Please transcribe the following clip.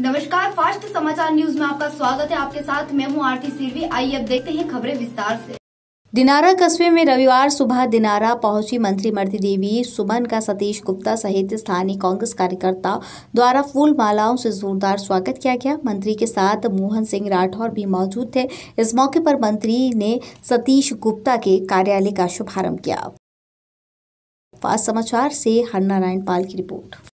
नमस्कार फास्ट समाचार न्यूज में आपका स्वागत है आपके साथ मैं हूँ आरती सिरवी आइए अब देखते हैं खबरें विस्तार से दिनारा कस्बे में रविवार सुबह दिनारा पहुंची मंत्री मर्ती देवी सुमन का सतीश गुप्ता सहित स्थानीय कांग्रेस कार्यकर्ता द्वारा फूल मालाओं से जोरदार स्वागत किया गया मंत्री के साथ मोहन सिंह राठौर भी मौजूद थे इस मौके पर मंत्री ने सतीश गुप्ता के कार्यालय का शुभारंभ किया फास्ट समाचार से हरनारायण पाल की रिपोर्ट